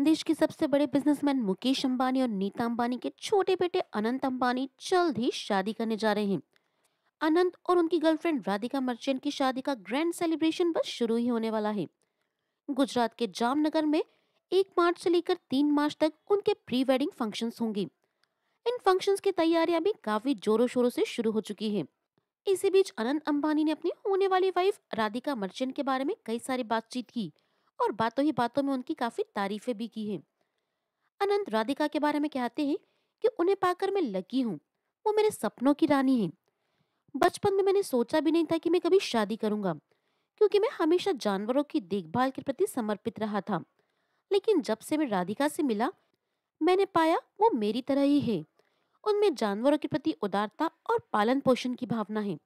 देश के सबसे बड़े बिजनेसमैन मुकेश अंबानी और नीता अंबानी के छोटे बेटे अनंत अंबानी जल्द ही शादी करने जा रहे हैं अनंत और उनकी गर्लफ्रेंड राधिका मर्चेंट की शादी का ग्रैंड सेलिब्रेशन बस शुरू ही होने वाला है गुजरात के जामनगर में एक मार्च से लेकर तीन मार्च तक उनके प्री वेडिंग फंक्शन होंगे इन फंक्शन की तैयारियां भी काफी जोरों शोरों से शुरू हो चुकी है इसी बीच अनंत अंबानी ने अपनी होने वाली वाइफ राधिका मर्चेंट के बारे में कई सारी बातचीत की और बातों ही बातों में उनकी काफी तारीफें भी की हैं अनंत राधिका के बारे में कहते हैं कि उन्हें पाकर मैं लकी हूँ वो मेरे सपनों की रानी है बचपन में मैंने सोचा भी नहीं था कि मैं कभी शादी करूंगा क्योंकि मैं हमेशा जानवरों की देखभाल के प्रति समर्पित रहा था लेकिन जब से मैं राधिका से मिला मैंने पाया वो मेरी तरह ही है उनमें जानवरों के प्रति उदारता और पालन पोषण की भावना है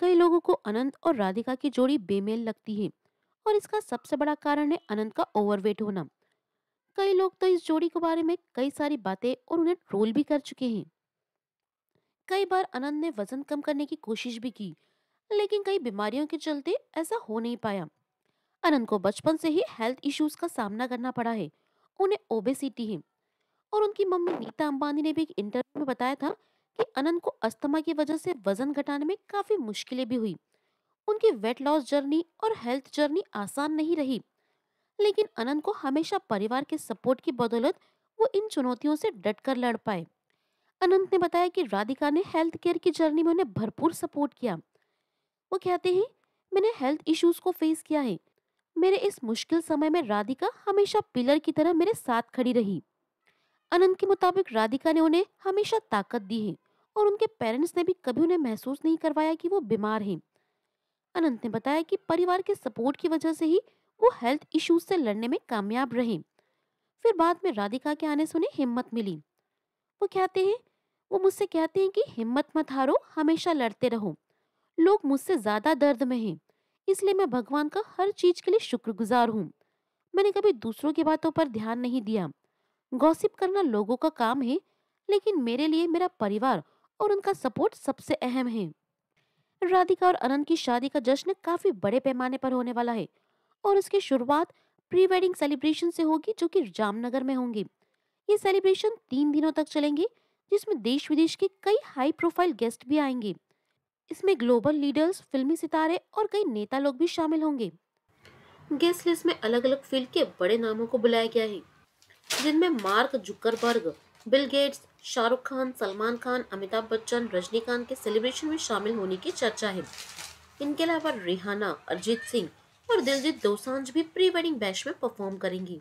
कई लोगों को अनंत और राधिका की जोड़ी बेमेल लगती है और इसका सबसे बड़ा कारण है अनंत का ओवरवेट होना कई लोग तो इस जोड़ी के बारे में कई सारी बातें और उन्हें ट्रोल भी कर चुके हैं कई बार अनंत ने वजन कम करने की कोशिश भी की लेकिन कई बीमारियों के चलते ऐसा हो नहीं पाया अनंत को बचपन से ही हेल्थ इश्यूज का सामना करना पड़ा है उन्हें ओबेसिटी है और उनकी मम्मी नीता अंबानी ने भी एक इंटरव्यू में बताया था कि अनंत को अस्थमा की वजह से वजन घटाने में काफी मुश्किलें भी हुई उनकी वेट लॉस जर्नी और हेल्थ जर्नी आसान नहीं रही लेकिन अनंत को हमेशा परिवार के सपोर्ट की बदौलत वो इन चुनौतियों से डट कर लड़ पाए अनंत ने बताया कि राधिका ने हेल्थ केयर की जर्नी में उन्हें भरपूर सपोर्ट किया वो कहते हैं मैंने हेल्थ इश्यूज को फेस किया है मेरे इस मुश्किल समय में राधिका हमेशा पिलर की तरह मेरे साथ खड़ी रही अनंत के मुताबिक राधिका ने उन्हें हमेशा ताकत दी है और उनके पेरेंट्स ने भी कभी उन्हें महसूस नहीं करवाया कि वो बीमार हैं अनंत ने बताया कि परिवार के सपोर्ट की वजह से ही वो हेल्थ इश्यूज से लड़ने में कामयाब रहे फिर बाद में राधिका के आने से उन्हें हिम्मत मिली वो कहते हैं वो मुझसे कहते हैं कि हिम्मत मत हारो हमेशा लड़ते रहो लोग मुझसे ज़्यादा दर्द में हैं इसलिए मैं भगवान का हर चीज़ के लिए शुक्रगुजार हूँ मैंने कभी दूसरों की बातों पर ध्यान नहीं दिया गॉसिप करना लोगों का काम है लेकिन मेरे लिए मेरा परिवार और उनका सपोर्ट सबसे अहम है राधिका और अनंत की शादी का जश्न काफी बड़े पैमाने पर होने वाला है और उसकी शुरुआत प्री वेडिंग सेलिब्रेशन से होगी जो कि जामनगर में होंगी ये सेलिब्रेशन तीन दिनों तक चलेंगे जिसमें देश विदेश के कई हाई प्रोफाइल गेस्ट भी आएंगे इसमें ग्लोबल लीडर्स फिल्मी सितारे और कई नेता लोग भी शामिल होंगे गेस्ट लिस्ट में अलग अलग फील्ड के बड़े नामों को बुलाया गया है जिनमें Mark Zuckerberg Bill Gates Shahrukh Khan Salman Khan Amitabh Bachchan Rajinikanth के सेलिब्रेशन में शामिल होने की चर्चा है इनके अलावा रिहाना अरिजीत सिंह और दिलजीत दोसांझ भी प्री वेडिंग बैच में परफॉर्म करेंगी